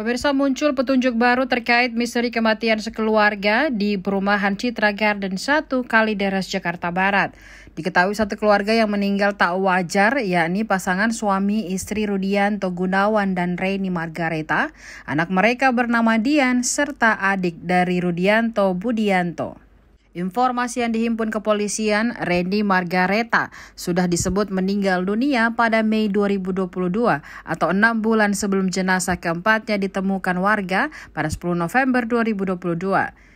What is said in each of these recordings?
Pemirsa muncul petunjuk baru terkait misteri kematian sekeluarga di perumahan Citra Garden 1 Kalideres, Jakarta Barat. Diketahui satu keluarga yang meninggal tak wajar, yakni pasangan suami istri Rudianto Gunawan dan Reni Margareta. Anak mereka bernama Dian, serta adik dari Rudianto Budianto. Informasi yang dihimpun kepolisian, Randy Margareta sudah disebut meninggal dunia pada Mei 2022 atau enam bulan sebelum jenazah keempatnya ditemukan warga pada 10 November 2022.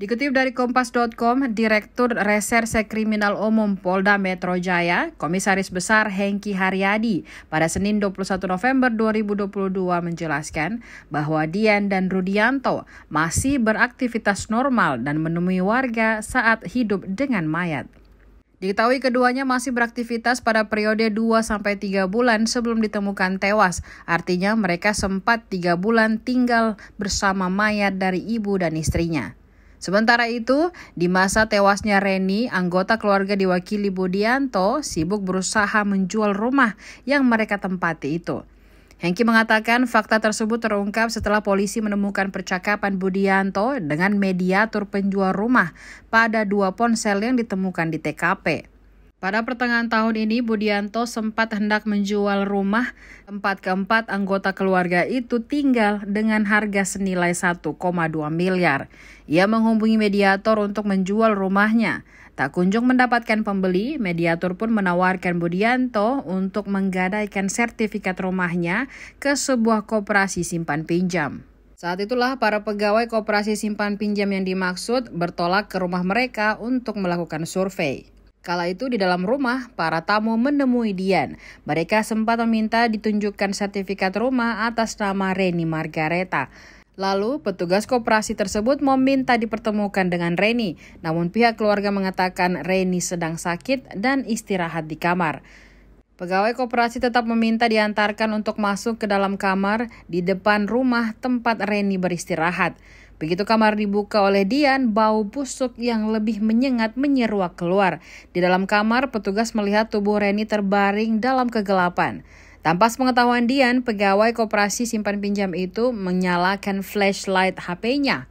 Dikutip dari Kompas.com, Direktur Reserse Kriminal Umum Polda Metro Jaya, Komisaris Besar Hengki Haryadi, pada Senin 21 November 2022 menjelaskan bahwa Dian dan Rudianto masih beraktivitas normal dan menemui warga saat hidup dengan mayat. Diketahui keduanya masih beraktivitas pada periode 2-3 bulan sebelum ditemukan tewas. Artinya mereka sempat 3 bulan tinggal bersama mayat dari ibu dan istrinya. Sementara itu, di masa tewasnya Reni, anggota keluarga diwakili Budianto sibuk berusaha menjual rumah yang mereka tempati itu. Hengki mengatakan fakta tersebut terungkap setelah polisi menemukan percakapan Budianto dengan mediator penjual rumah pada dua ponsel yang ditemukan di TKP. Pada pertengahan tahun ini, Budianto sempat hendak menjual rumah. tempat keempat anggota keluarga itu tinggal dengan harga senilai 1,2 miliar. Ia menghubungi mediator untuk menjual rumahnya. Tak kunjung mendapatkan pembeli, mediator pun menawarkan Budianto untuk menggadaikan sertifikat rumahnya ke sebuah koperasi simpan pinjam. Saat itulah para pegawai koperasi simpan pinjam yang dimaksud bertolak ke rumah mereka untuk melakukan survei. Kala itu di dalam rumah, para tamu menemui Dian. Mereka sempat meminta ditunjukkan sertifikat rumah atas nama Reni Margareta. Lalu petugas koperasi tersebut meminta dipertemukan dengan Reni, namun pihak keluarga mengatakan Reni sedang sakit dan istirahat di kamar. Pegawai koperasi tetap meminta diantarkan untuk masuk ke dalam kamar di depan rumah tempat Reni beristirahat. Begitu kamar dibuka oleh Dian, bau busuk yang lebih menyengat menyeruak keluar. Di dalam kamar, petugas melihat tubuh Reni terbaring dalam kegelapan. Tanpa sepengetahuan Dian, pegawai koperasi simpan pinjam itu menyalakan flashlight HP-nya.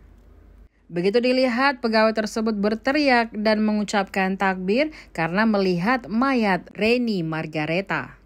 Begitu dilihat, pegawai tersebut berteriak dan mengucapkan takbir karena melihat mayat Reni Margareta.